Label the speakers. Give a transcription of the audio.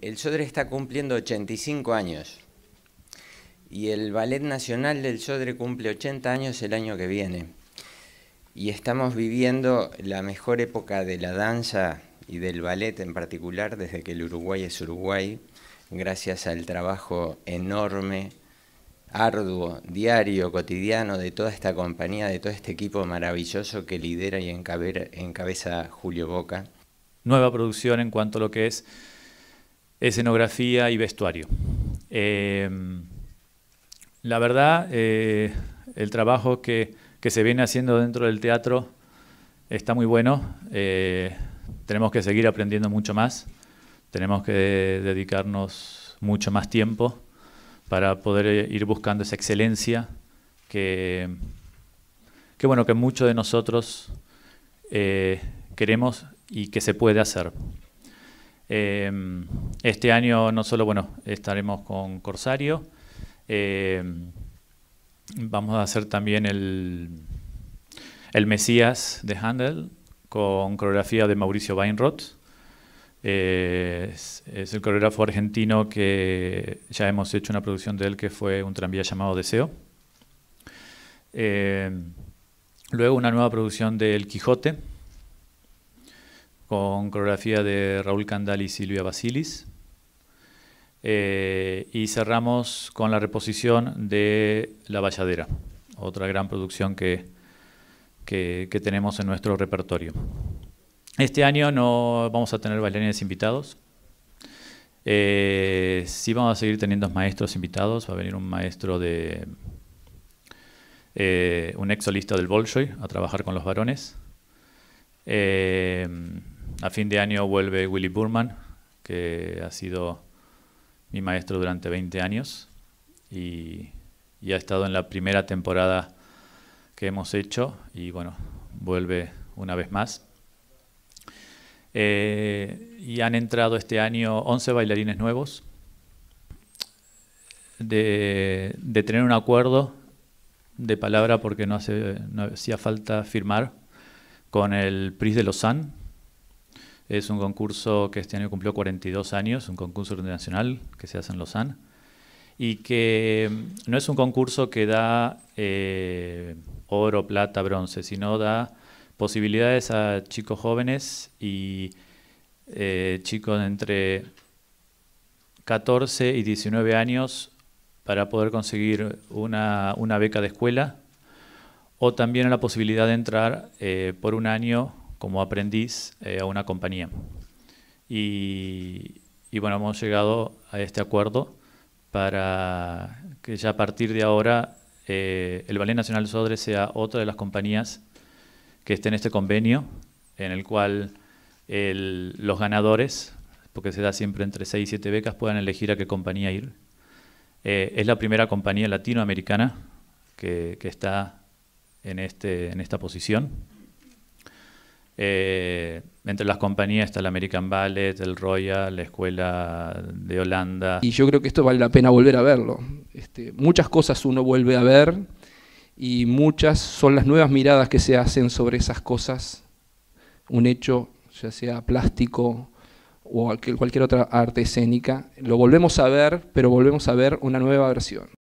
Speaker 1: El Sodre está cumpliendo 85 años y el Ballet Nacional del Sodre cumple 80 años el año que viene. Y estamos viviendo la mejor época de la danza y del ballet en particular desde que el Uruguay es Uruguay, gracias al trabajo enorme, arduo, diario, cotidiano de toda esta compañía, de todo este equipo maravilloso que lidera y
Speaker 2: encabeza Julio Boca. Nueva producción en cuanto a lo que es escenografía y vestuario. Eh, la verdad, eh, el trabajo que, se viene haciendo dentro del teatro está muy bueno. Eh, tenemos que seguir aprendiendo mucho más. Tenemos que dedicarnos mucho más tiempo para poder ir buscando esa excelencia que, que bueno, que muchos de nosotros queremos y que se puede hacer. Em, este año no solo bueno estaremos con Corsario, em, vamos a hacer también el, Mesías de Handel con coreografía de Mauricio Weinroth. es, es, el coreógrafo argentino que ya hemos hecho una producción de él que fue un tranvía llamado Deseo. Em, luego una nueva producción de El Quijote, con coreografía de Raúl Candal y Silvia Basilis. Eh, y cerramos con la reposición de La Valladera, otra gran producción que, tenemos en nuestro repertorio. Este año no vamos a tener bailarines invitados. Eh, sí vamos a seguir teniendo maestros invitados. Va a venir un maestro de... Eh, un ex solista del Bolshoi a trabajar con los varones a fin de año vuelve Willy Burman, que ha sido mi maestro durante 20 años y, ha estado en la primera temporada que hemos hecho y bueno, vuelve una vez más. Eh, y han entrado este año 11 bailarines nuevos. De, tener un acuerdo de palabra porque no, hacía falta firmar con el PRIS de Lausanne es un concurso que este año cumplió 42 años, un concurso internacional que se hace en Lausanne y que mm, no es un concurso que da eh, oro, plata, bronce, sino da posibilidades a chicos jóvenes y eh, chicos de entre 14 y 19 años para poder conseguir una, beca de escuela o también la posibilidad de entrar eh, por un año como aprendiz eh, a una compañía. Y, bueno, hemos llegado a este acuerdo para que ya a partir de ahora eh, el Ballet Nacional Sodre sea otra de las compañías que esté en este convenio, en el cual los ganadores, porque se da siempre entre 6 y 7 becas, puedan elegir a qué compañía ir. Eh, es la primera compañía latinoamericana que, que está en, este, en esta posición. Eh, entre las compañías está el American Ballet, el Royal, la Escuela de Holanda. Y
Speaker 1: yo creo que esto vale la pena volver a verlo. Este, muchas cosas uno vuelve a ver y muchas son las nuevas miradas que se hacen sobre esas cosas, un hecho, ya sea plástico o cualquier otra arte escénica. Lo volvemos a ver, pero volvemos a ver una nueva versión.